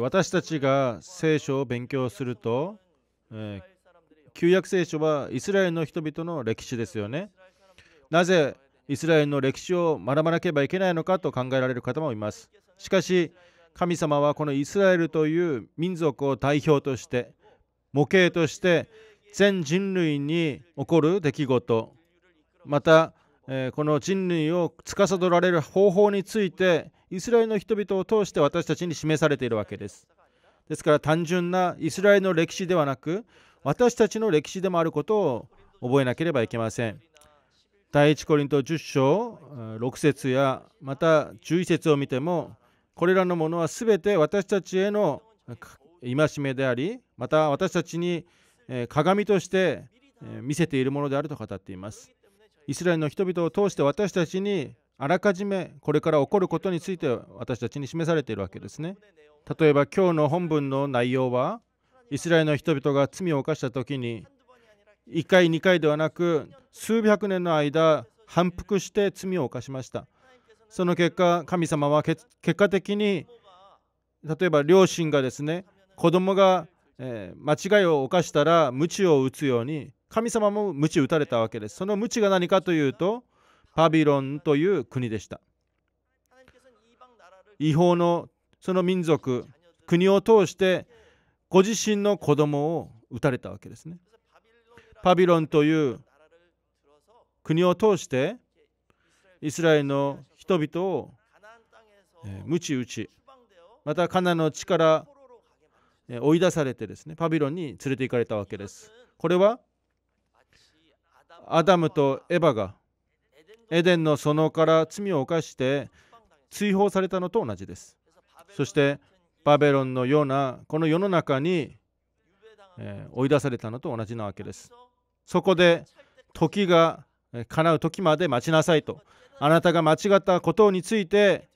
私たちが聖書を勉強すると、え旧約聖書はイスラエルの人々の歴史ですよね。なぜイスラエルの歴史を学ばなければいけないのかと考えられる方もいます。しかし神様はこのイスラエルという民族を代表として模型として全人類に起こる出来事またこの人類を司られる方法についてイスラエルの人々を通して私たちに示されているわけです。ですから単純なイスラエルの歴史ではなく私たちの歴史でもあることを覚えなければいけません。第1コリント10章6節やまた11節を見てもこれらのものは全て私たちへの戒めでありまた私たちに鏡として見せているものであると語っています。イスラエルの人々を通して私たちにあらかじめこれから起こることについて私たちに示されているわけですね。例えば今日の本文の内容はイスラエルの人々が罪を犯した時に1回2回ではなく数百年の間反復して罪を犯しました。その結果神様は結果的に例えば両親がですね子供が間違いを犯したら鞭を打つように神様も鞭打たれたわけです。その鞭が何かというとパビロンという国でした。違法のその民族、国を通してご自身の子供を撃たれたわけですね。パビロンという国を通してイスラエルの人々をむち打ち、またカナの地から追い出されてですね、パビロンに連れて行かれたわけです。これはアダムとエバがエデンの園から罪を犯して追放されたのと同じです。そしてバベロンのようなこの世の中に、え追い出されたのと同じなわけです。そこで時が叶う時まで待ちなさいとあなたが間違ったことについて、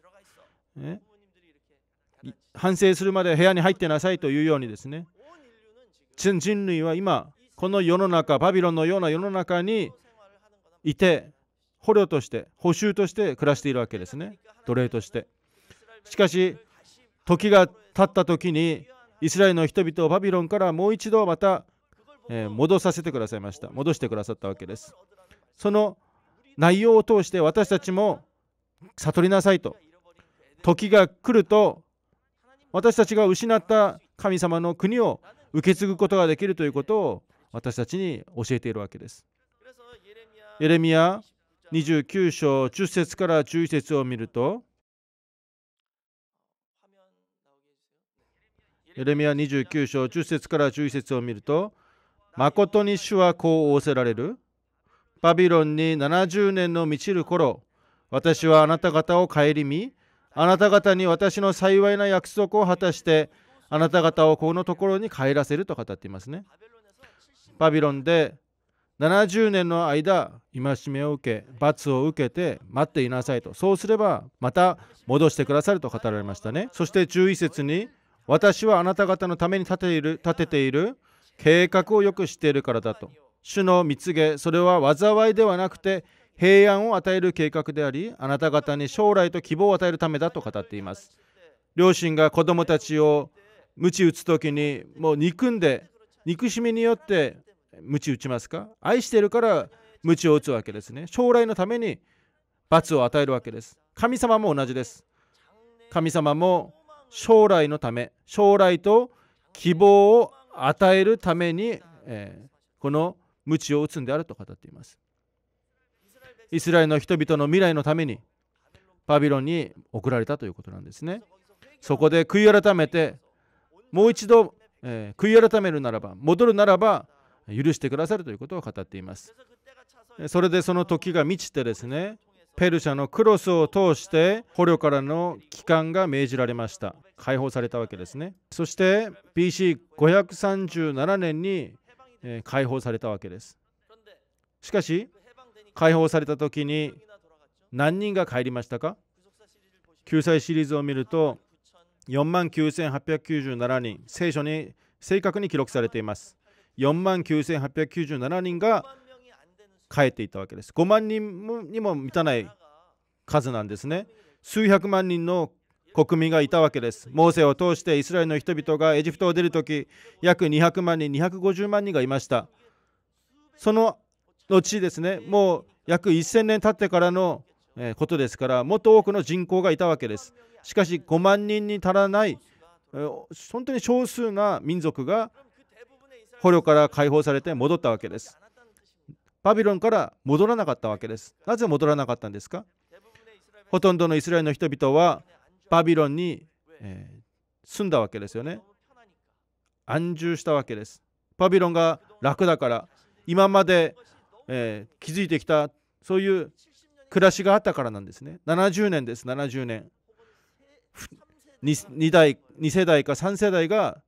反省するまで部屋に入ってなさいというようにですね人類は今この世の中バビロンのような世の中にいて捕虜として捕囚として暮らしているわけですね奴隷としてしかし時が経った時にイスラエルの人々をバビロンからもう一度また、え戻させてくださいました戻してくださったわけですその内容を通して私たちも悟りなさいと時が来ると私たちが失った神様の国を受け継ぐことができるということを私たちに教えているわけですエレミア29章10節から11節を見るとエレミア29章10節から11節を見ると誠に主はこう仰せられるバビロンに70年の満ちる頃私はあなた方を顧みあなた方に私の幸いな約束を果たしてあなた方をこのところに帰らせると語っていますねバビロンで70年の間戒めを受け罰を受けて待っていなさいとそうすればまた戻してくださると語られましたねそして注意節に私はあなた方のために立ている立てている計画をよく知っているからだと主の蜜げそれは災いではなくて平安を与える計画でありあなた方に将来と希望を与えるためだと語っています両親が子供たちを鞭打つ時にもう憎んで憎しみによって鞭打ちますか愛してるから鞭を打つわけですね。将来のために罰を与えるわけです。神様も同じです。神様も将来のため、将来と希望を与えるために、えー、この鞭を打つんであると語っています。イスラエルの人々の未来のためにバビロンに送られたということなんですね。そこで悔い改めてもう一度、えー、悔い改めるならば戻るならば許してくださるということを語っていますそれでその時が満ちてですねペルシャのクロスを通して捕虜からの帰還が命じられました解放されたわけですねそして BC537 年に解放されたわけですしかし解放された時に何人が帰りましたか救済シリーズを見ると4万9897人聖書に正確に記録されています4万9897人が帰っていたわけです。5万人にも満たない数なんですね。数百万人の国民がいたわけです。モーセを通してイスラエルの人々がエジプトを出るとき、約200万人、250万人がいました。その後ですね、もう約1000年経ってからのことですから、もっと多くの人口がいたわけです。しかし、5万人に足らない、本当に少数な民族が捕虜から解放されて戻ったわけです。バビロンから戻らなかったわけです。なぜ戻らなかったんですかほとんどのイスラエルの人々はバビロンに、えー、住んだわけですよね。安住したわけです。バビロンが楽だから今まで、えー、築いてきたそういう暮らしがあったからなんですね。70年です、70年。2, 2, 代2世代か3世代が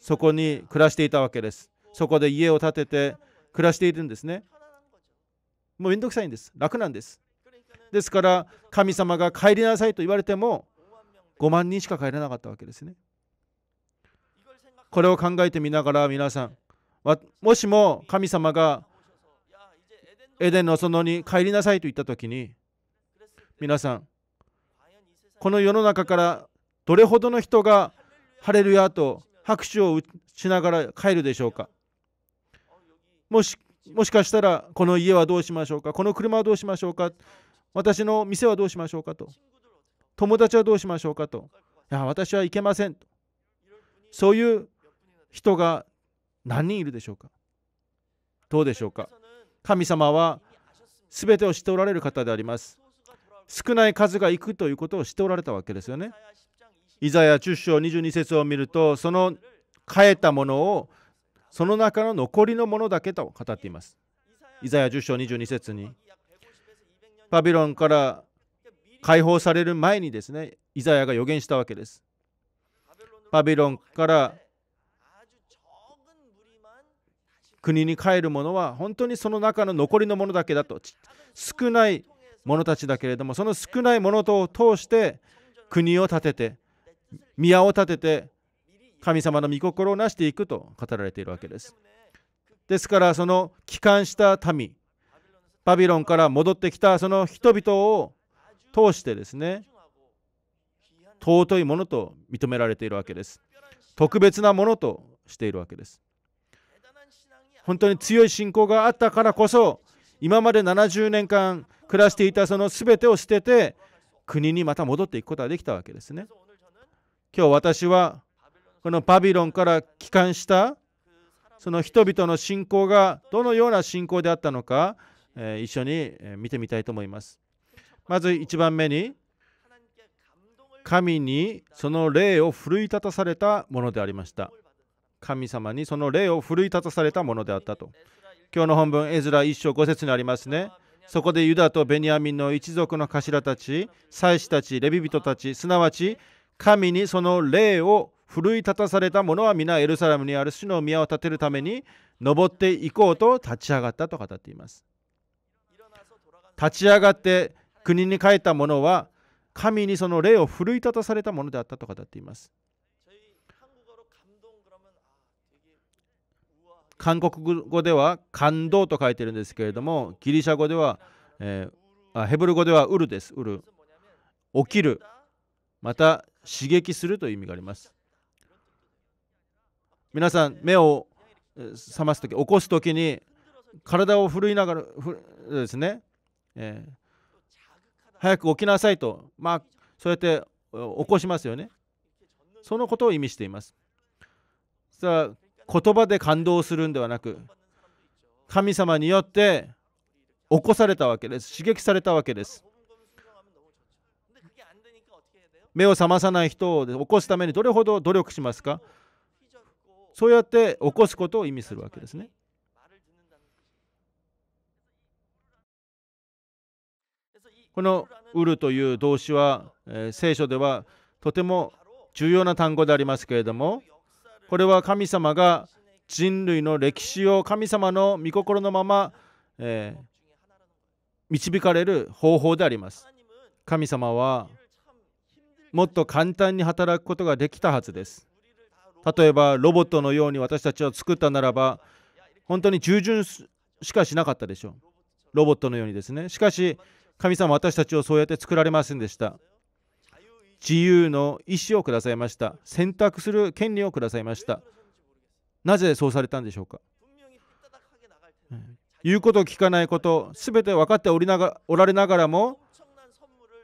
そこに暮らしていたわけです。そこで家を建てて暮らしているんですね。もうめんどくさいんです。楽なんです。ですから、神様が帰りなさいと言われても、5万人しか帰れなかったわけですね。これを考えてみながら、皆さん、もしも神様がエデンの園に帰りなさいと言ったときに、皆さん、この世の中からどれほどの人がハレルヤと拍手をしながら帰るでしょうかもしもしかしたらこの家はどうしましょうかこの車はどうしましょうか私の店はどうしましょうかと友達はどうしましょうかといや私は行けませんとそういう人が何人いるでしょうかどうでしょうか神様は全てを知っておられる方であります少ない数が行くということを知っておられたわけですよねイザヤ10章22節を見るとその変えたものをその中の残りのものだけと語っていますイザヤ10章22節にバビロンから解放される前にですねイザヤが予言したわけですバビロンから国に帰るものは本当にその中の残りのものだけだと少ない者たちだけれどもその少ない者とを通して国を建てて宮を建てて神様の御心をなしていくと語られているわけです。ですからその帰還した民バビロンから戻ってきたその人々を通してですね尊いものと認められているわけです。特別なものとしているわけです。本当に強い信仰があったからこそ今まで70年間暮らしていたその全てを捨てて国にまた戻っていくことができたわけですね。今日私はこのパビロンから帰還したその人々の信仰がどのような信仰であったのか、え一緒に見てみたいと思います。まず1番目に神にその霊を奮い立たされたものでありました。神様にその霊を奮い立たされたものであったと。今日の本文、エズラ1章5節にありますね。そこでユダとベニヤミンの一族の頭たち、祭司たち、レビ人たち、すなわち神にその霊を奮い立たされた者は皆エルサレムにある主の宮を建てるために登っていこうと立ち上がったと語っています立ち上がって国に帰った者は神にその霊を奮い立たされたものであったと語っています韓国語では感動と書いてるんですけれどもギリシャ語では、えー、ヘブル語ではウルですウル起きるまた刺激するという意味があります皆さん目を覚ます時起こす時に体を震いながらですね、えー、早く起きなさいとまあそうやって起こしますよねそのことを意味していますさあ言葉で感動するんではなく神様によって起こされたわけです刺激されたわけです目を覚まさない人を起こすためにどれほど努力しますかそうやって起こすことを意味するわけですね。この「ウる」という動詞は、えー、聖書ではとても重要な単語でありますけれどもこれは神様が人類の歴史を神様の御心のまま、えー、導かれる方法であります。神様はもっと簡単に働くことができたはずです例えばロボットのように私たちを作ったならば本当に従順しかしなかったでしょうロボットのようにですねしかし神様私たちをそうやって作られませんでした自由の意思をくださいました選択する権利をくださいましたなぜそうされたんでしょうか言うことを聞かないこと全て分かっておりながおられながらも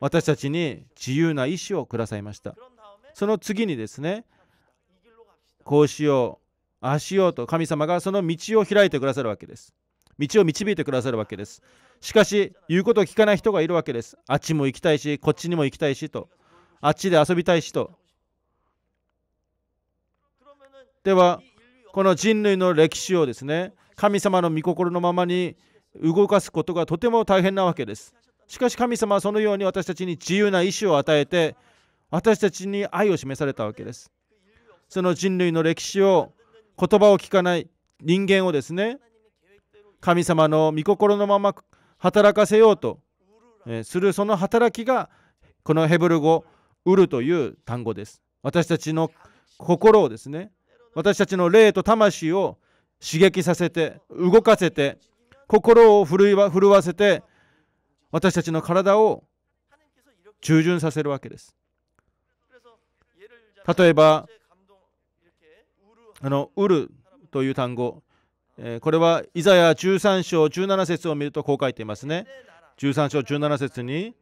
私たちに自由な意志をくださいましたその次にですねこうしようああしようと神様がその道を開いてくださるわけです道を導いてくださるわけですしかし言うことを聞かない人がいるわけですあっちも行きたいしこっちにも行きたいしとあっちで遊びたいしとではこの人類の歴史をですね神様の御心のままに動かすことがとても大変なわけですしかし神様はそのように私たちに自由な意志を与えて私たちに愛を示されたわけですその人類の歴史を言葉を聞かない人間をですね神様の御心のまま働かせようとするその働きがこのヘブル語ウルという単語です私たちの心をですね私たちの霊と魂を刺激させて動かせて心を震わせて私たちの体を従順させるわけです。例えば、あのウルという単語、えー、これはイザヤ13章17節を見るとこう書いていますね。13章17節に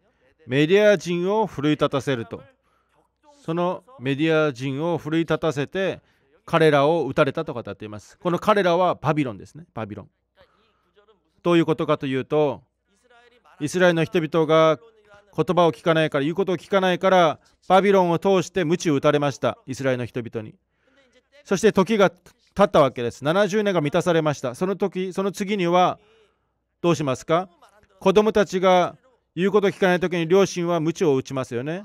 メディア人を奮い立たせると。そのメディア人を奮い立たせて彼らを撃たれたと語っています。この彼らはバビロンですね、バビロン。どういうことかというと、イスラエルの人々が言葉を聞かないから言うことを聞かないからバビロンを通して鞭を打たれましたイスラエルの人々にそして時が経ったわけです70年が満たされましたその時その次にはどうしますか子供たちが言うことを聞かない時に両親は鞭を打ちますよね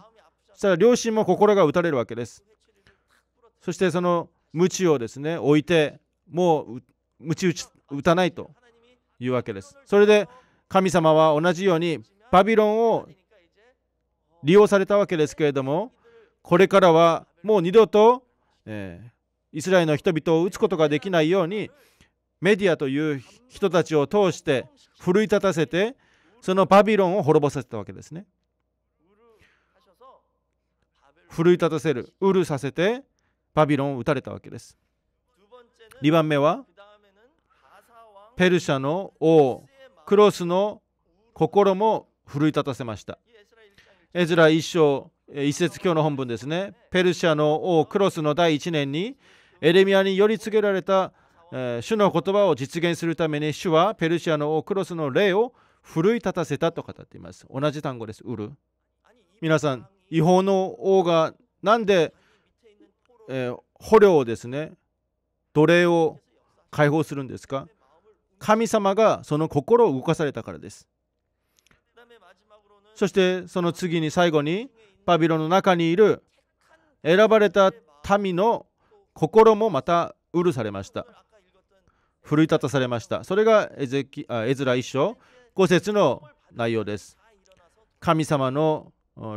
そしたら両親も心が打たれるわけですそしてその鞭をですね置いてもう鞭打ち打たないというわけですそれで神様は同じようにバビロンを利用されたわけですけれどもこれからはもう二度と、えー、イスラエルの人々を撃つことができないようにメディアという人たちを通して奮い立たせてそのバビロンを滅ぼさせたわけですね奮い立たせるウルさせてバビロンを撃たれたわけです2番目はペルシャの王クロスの心も奮い立たせました。エズラ一章一節今日の本文ですね。ペルシャの王クロスの第1年にエレミアに寄り告げられた、え主の言葉を実現するために主はペルシアの王クロスの霊を奮い立たせたと語っています。同じ単語です。ウル。皆さん、違法の王がなんで、えー、捕虜をですね、奴隷を解放するんですか神様がその心を動かされたからです。そしてその次に最後にバビロンの中にいる選ばれた民の心もまたうるされました。奮い立たされました。それがエゼキあエズラ一章5節の内容です。神様の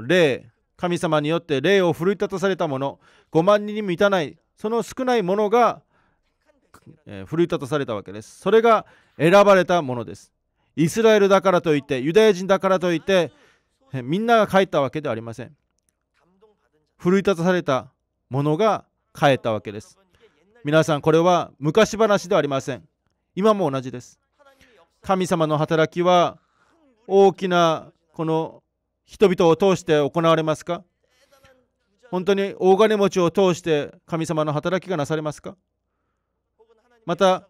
霊、神様によって霊を奮い立たされたもの、5万人に満たない、その少ないものがえ奮い立たされたわけです。それが選ばれたものです。イスラエルだからといって、ユダヤ人だからといって、みんなが帰ったわけではありません。奮い立たされたものが帰ったわけです。皆さん、これは昔話ではありません。今も同じです。神様の働きは大きなこの人々を通して行われますか本当に大金持ちを通して神様の働きがなされますかまた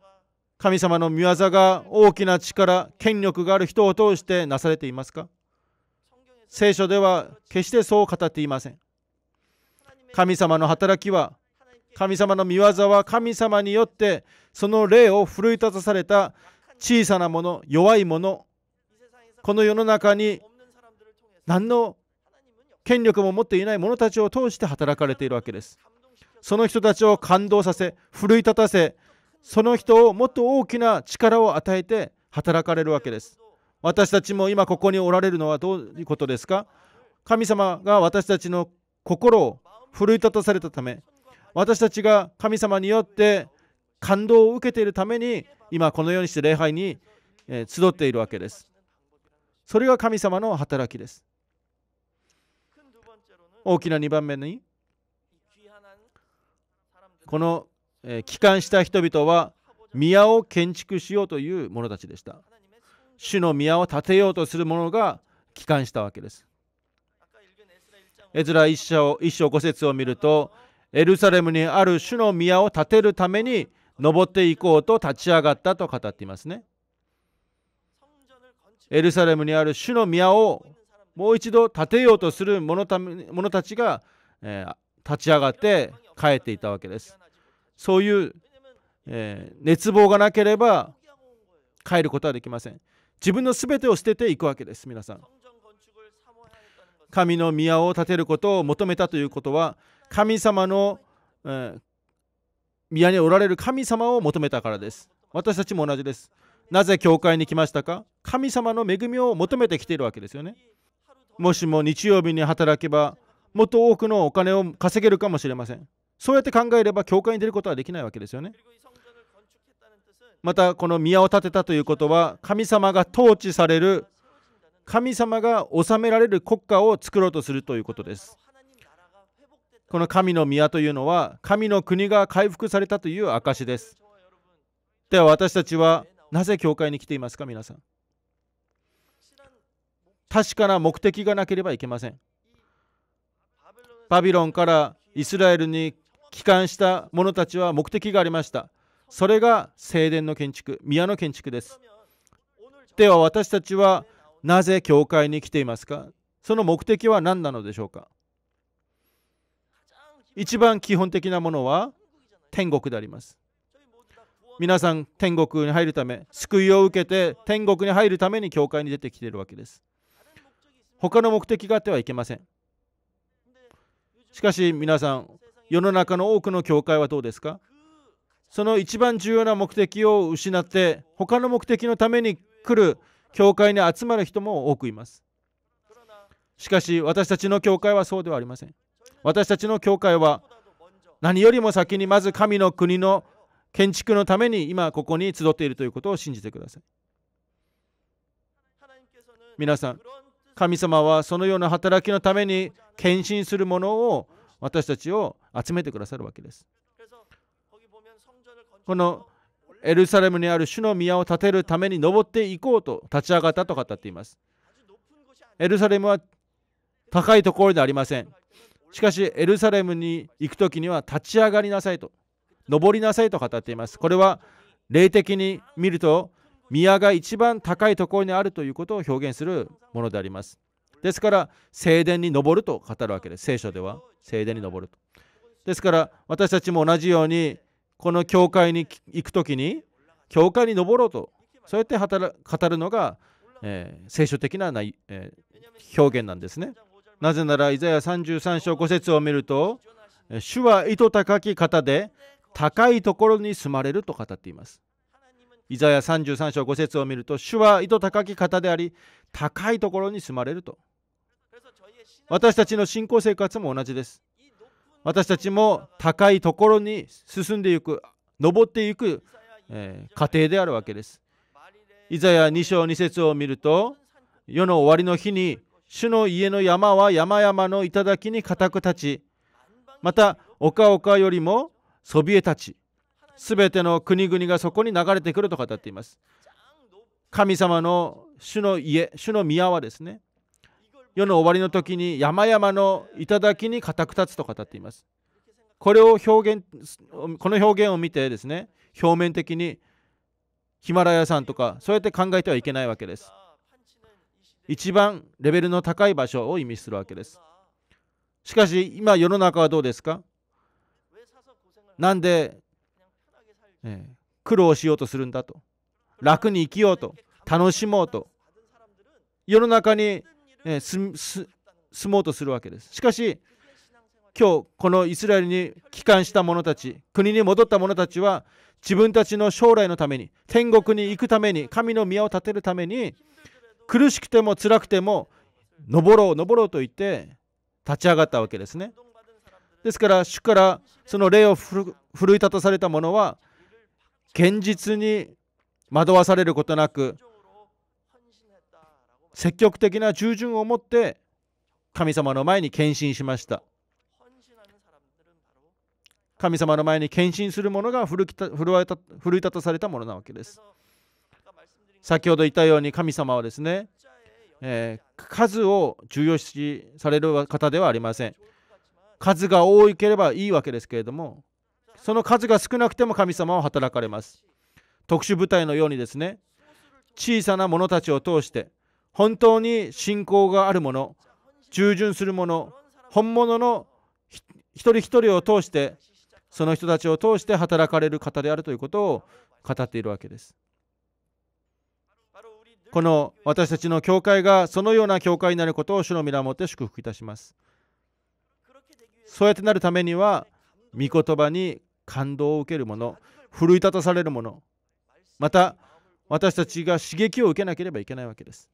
神様の御業が大きな力権力がある人を通してなされていますか聖書では決してそう語っていません神様の働きは神様の御業は神様によってその霊を奮い立たされた小さなもの弱いものこの世の中に何の権力も持っていない者たちを通して働かれているわけですその人たちを感動させ奮い立たせその人をもっと大きな力を与えて働かれるわけです私たちも今ここにおられるのはどういうことですか神様が私たちの心を奮い立たされたため私たちが神様によって感動を受けているために今このようにして礼拝に集っているわけですそれが神様の働きです大きな2番目にこのえ帰還した人々は宮を建築しようという者たちでした。主の宮を建てようとする者が帰還したわけです。エズラ一章一章五節を見ると、エルサレムにある主の宮を建てるために登っていこうと立ち上がったと語っていますね。エルサレムにある主の宮をもう一度建てようとする者た者たちが、えー、立ち上がって帰っていたわけです。そういう、えー、熱望がなければ帰ることはできません自分の全てを捨てていくわけです皆さん神の宮を建てることを求めたということは神様の、えー、宮におられる神様を求めたからです私たちも同じですなぜ教会に来ましたか神様の恵みを求めてきているわけですよねもしも日曜日に働けばもっと多くのお金を稼げるかもしれませんそうやって考えれば教会に出ることはできないわけですよねまたこの宮を建てたということは神様が統治される神様が治められる国家を作ろうとするということですこの神の宮というのは神の国が回復されたという証ですでは私たちはなぜ教会に来ていますか皆さん確かな目的がなければいけませんバビロンからイスラエルに帰還した者たちは目的がありましたそれが聖殿の建築宮の建築ですでは私たちはなぜ教会に来ていますかその目的は何なのでしょうか一番基本的なものは天国であります皆さん天国に入るため救いを受けて天国に入るために教会に出てきているわけです他の目的があってはいけませんしかし皆さん世の中の多くの教会はどうですかその一番重要な目的を失って他の目的のために来る教会に集まる人も多くいますしかし私たちの教会はそうではありません私たちの教会は何よりも先にまず神の国の建築のために今ここに集っているということを信じてください皆さん神様はそのような働きのために献身するものを私たちを集めてくださるわけです。このエルサレムにある主の宮を建てるために登っていこうと立ち上がったと語っています。エルサレムは高いところでありません。しかしエルサレムに行く時には立ち上がりなさいと登りなさいと語っています。これは霊的に見ると宮が一番高いところにあるということを表現するものであります。ですから聖殿に登ると語るわけです聖書では。聖殿に登ると。ですから私たちも同じようにこの教会に行く時に教会に登ろうとそうやって語るのが、えー、聖書的な内、えー、表現なんですね。なぜならイザヤ33章5節を見ると主は糸高き方で高いところに住まれると語っています。イザヤ33章5節を見ると主は糸高き方であり高いところに住まれると私たちの信仰生活も同じです私たちも高いところに進んでいく登っていく、えー、過程であるわけですイザヤ2章2節を見ると世の終わりの日に主の家の山は山々の頂に固く立ちまた丘丘よりもそびえ立ちすべての国々がそこに流れてくると語っています神様の主の家主の宮はですね世の終わりの時に山々の頂に固く立つと語っています。これを表現、この表現を見てですね、表面的にヒマラヤさんとか、そうやって考えてはいけないわけです。一番レベルの高い場所を意味するわけです。しかし、今世の中はどうですかなんで、えー、苦労しようとするんだと。楽に生きようと。楽しもうと。世の中にえ住もうとするわけです。しかし、今日このイスラエルに帰還した者たち、国に戻った者たちは、自分たちの将来のために、天国に行くために、神の宮を建てるために、苦しくても辛くても、登ろう、登ろうと言って、立ち上がったわけですね。ですから、主からその霊を奮い立たされた者は、現実に惑わされることなく、積極的な従順を持って神様の前に献身しました神様の前に献身する者が奮い立たされたものなわけです先ほど言ったように神様はですね、えー、数を重要視される方ではありません数が多ければいいわけですけれどもその数が少なくても神様は働かれます特殊部隊のようにですね小さな者たちを通して本当に信仰があるもの従順するもの本物の一人一人を通してその人たちを通して働かれる方であるということを語っているわけですこの私たちの教会がそのような教会になることを主の皆をもって祝福いたしますそうやってなるためには御言葉に感動を受けるもの奮い立たされるものまた私たちが刺激を受けなければいけないわけです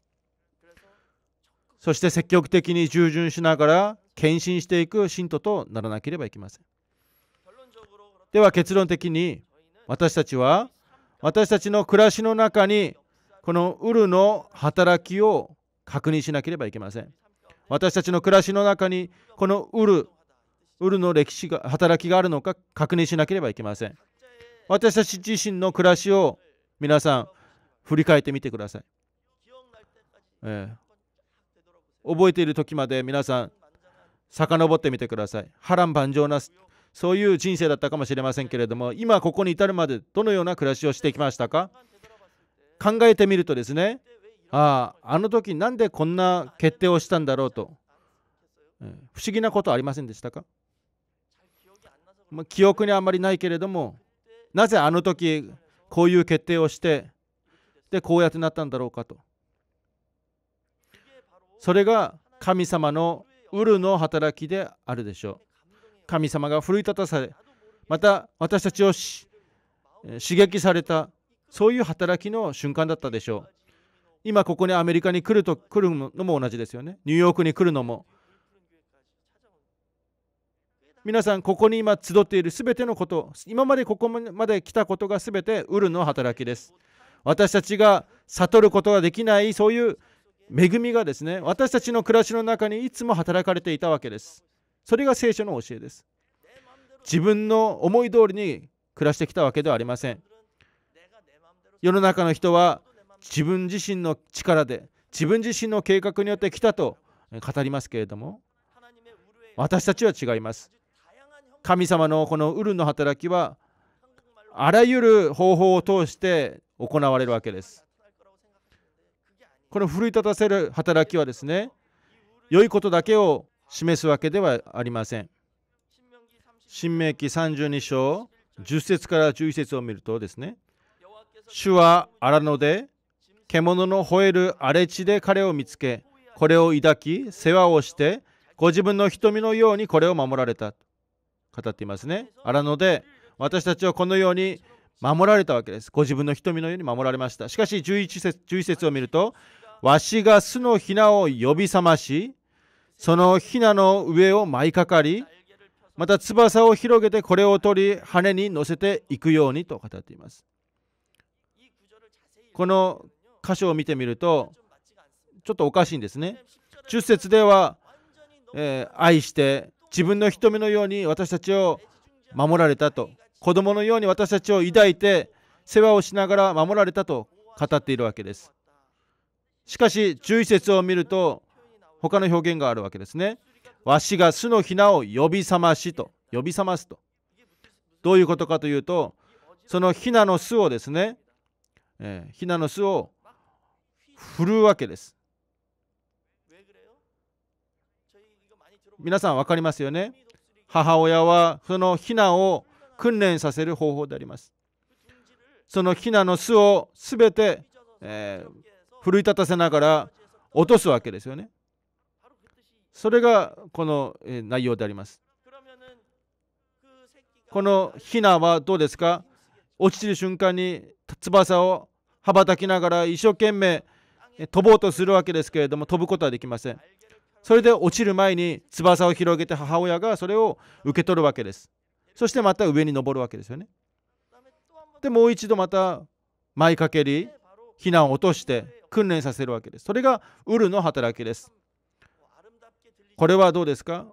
そして積極的に従順しながら献身していく信徒とならなければいけませんでは結論的に私たちは私たちの暮らしの中にこのウルの働きを確認しなければいけません私たちの暮らしの中にこのウルウルの歴史が働きがあるのか確認しなければいけません私たち自身の暮らしを皆さん振り返ってみてください、えー、覚えている時まで皆さん遡ってみてください波乱万丈なそういう人生だったかもしれませんけれども今ここに至るまでどのような暮らしをしてきましたか考えてみるとですねあああの時なんでこんな決定をしたんだろうと不思議なことありませんでしたか、ま記憶にあまりないけれどもなぜあの時こういう決定をしてでこうやってなったんだろうかとそれが神様のウルの働きであるでしょう神様が奮い立たされまた私たちを刺激されたそういう働きの瞬間だったでしょう今ここにアメリカに来ると来るのも同じですよねニューヨークに来るのも皆さんここに今集っている全てのこと今までここまで来たことが全てウルの働きです私たちが悟ることができないそういう恵みがですね私たちの暮らしの中にいつも働かれていたわけですそれが聖書の教えです自分の思い通りに暮らしてきたわけではありません世の中の人は自分自身の力で自分自身の計画によって来たと語りますけれども私たちは違います神様のこのウルの働きはあらゆる方法を通して行われるわけですこの奮い立たせる働きはですね良いことだけを示すわけではありません。新明記32章10節から11節を見るとですね主は荒野で獣の吠える荒れ地で彼を見つけこれを抱き世話をしてご自分の瞳のようにこれを守られたと語っていますね荒野で私たちはこのように守られたわけですご自分の瞳のように守られましたしかし11節 ,11 節を見るとわしが巣のひなを呼び覚まし、そのひなの上を舞いかかり、また翼を広げてこれを取り、羽に乗せていくようにと語っています。この箇所を見てみると、ちょっとおかしいんですね。中節では、えー、愛して自分の瞳のように私たちを守られたと子供のように私たちを抱いて世話をしながら守られたと語っているわけですしかし注意説を見ると他の表現があるわけですね。わしが巣のひなを呼び覚ましと呼び覚ますと。どういうことかというとそのひなの巣をですね、えー、ひなの巣を振るうわけです。皆さん分かりますよね母親はそのひなを訓練させる方法であります。そのひなの巣をすべて、えー、奮い立たせながら落とすわけですよね。それがこの内容であります。このヒナはどうですか落ちてる瞬間に翼を羽ばたきながら一生懸命飛ぼうとするわけですけれども飛ぶことはできません。それで落ちる前に翼を広げて母親がそれを受け取るわけです。そしてまた上に登るわけですよね。でもう一度また前かけり避難を落として訓練させるわけです。それがウルの働きです。これはどうですか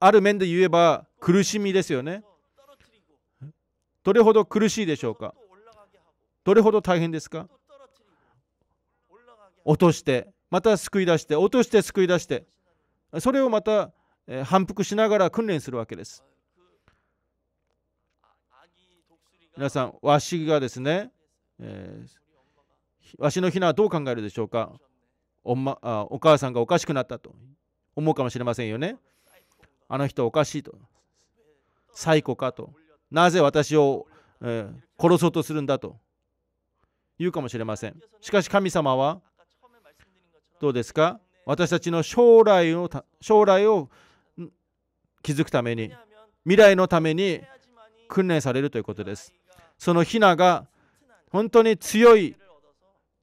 ある面で言えば苦しみですよね。どれほど苦しいでしょうかどれほど大変ですか落として、また救い出して、落として救い出して、それをまた反復しながら訓練するわけです。皆さん、わしがですね、えー、わしのひなはどう考えるでしょうかお,、ま、あお母さんがおかしくなったと思うかもしれませんよね。あの人おかしいと。サイコかと。なぜ私を、えー、殺そうとするんだと言うかもしれません。しかし神様はどうですか私たちの将来を将来を築くために未来のために訓練されるということです。そのひなが本当に強い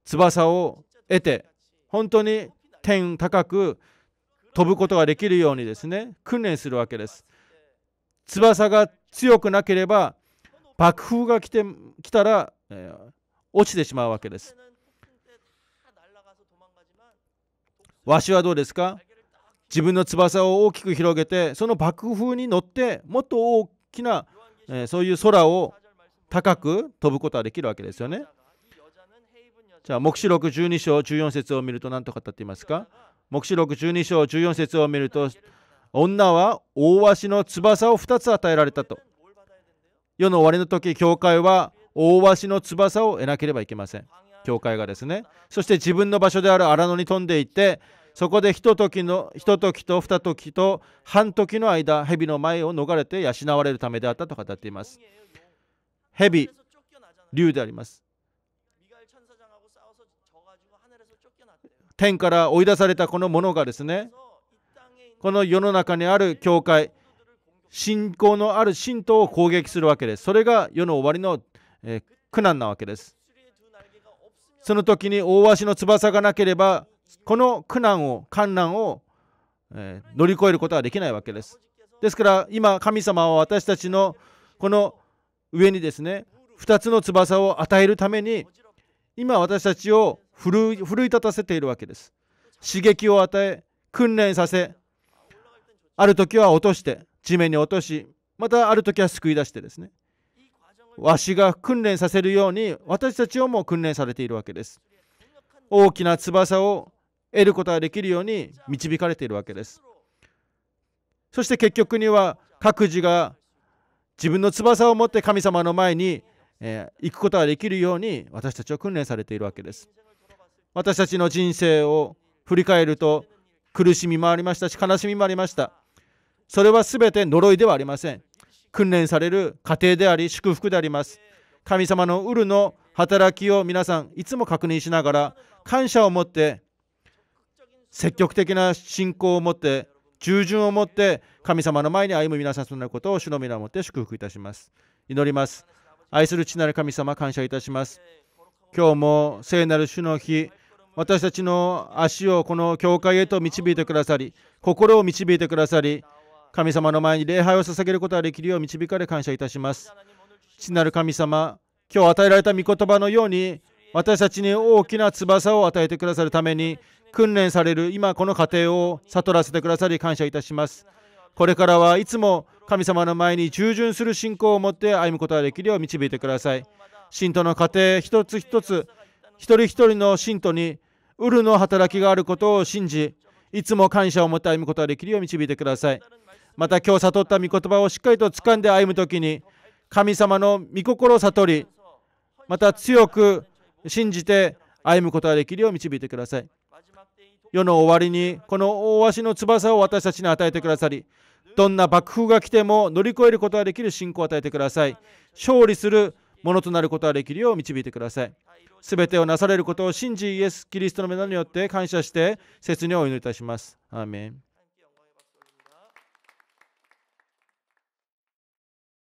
翼を得て本当に天高く飛ぶことができるようにですね訓練するわけです翼が強くなければ爆風が来て来たら、えー、落ちてしまうわけですわしはどうですか自分の翼を大きく広げてその爆風に乗ってもっと大きな、えー、そういう空を高く飛ぶことはできるわけですよね。じゃあ、黙示録12章14節を見ると何と語っていますか黙示録12章14節を見ると、女は大鷲の翼を2つ与えられたと。世の終わりの時、教会は大鷲の翼を得なければいけません。教会がですね。そして自分の場所である荒野に飛んでいて、そこでひとときのととふたときと半時の間、蛇の前を逃れて養われるためであったと語っています。蛇竜であります天から追い出されたこのものがですねこの世の中にある教会信仰のある信徒を攻撃するわけですそれが世の終わりの、え苦難なわけですその時に大鷲の翼がなければこの苦難を観難を、え乗り越えることはできないわけですですから今神様は私たちのこの上にですね2つの翼を与えるために今私たちを奮い立たせているわけです刺激を与え訓練させある時は落として地面に落としまたある時は救い出してですねわしが訓練させるように私たちをも訓練されているわけです大きな翼を得ることができるように導かれているわけですそして結局には各自が自分の翼を持って神様の前に、えー、行くことができるように私たちは訓練されているわけです。私たちの人生を振り返ると苦しみもありましたし悲しみもありました。それは全て呪いではありません。訓練される過程であり祝福であります。神様のうるの働きを皆さんいつも確認しながら感謝を持って積極的な信仰を持って従順をもって神様の前に歩む皆さんとなることを主の皆をもって祝福いたします。祈ります。愛する父なる神様、感謝いたします。今日も聖なる主の日、私たちの足をこの教会へと導いてくださり、心を導いてくださり、神様の前に礼拝を捧げることができるよう導かれ感謝いたします。父なる神様、今日与えられた御言葉のように、私たちに大きな翼を与えてくださるために、訓練される今この過程を悟らせてくださり感謝いたします。これからはいつも神様の前に従順する信仰を持って歩むことができるよう導いてください。信徒の過程一つ一つ、一人一人の信徒にウルの働きがあることを信じ、いつも感謝を持って歩むことができるよう導いてください。また今日悟った御言葉をしっかりと掴んで歩むときに、神様の御心を悟り、また強く信じて歩むことができるよう導いてください。世の終わりにこの大足の翼を私たちに与えてくださりどんな爆風が来ても乗り越えることができる信仰を与えてください勝利するものとなることができるよう導いてくださいすべてをなされることを信じイエス・キリストの目によって感謝して切にお祈りいたしますアーメン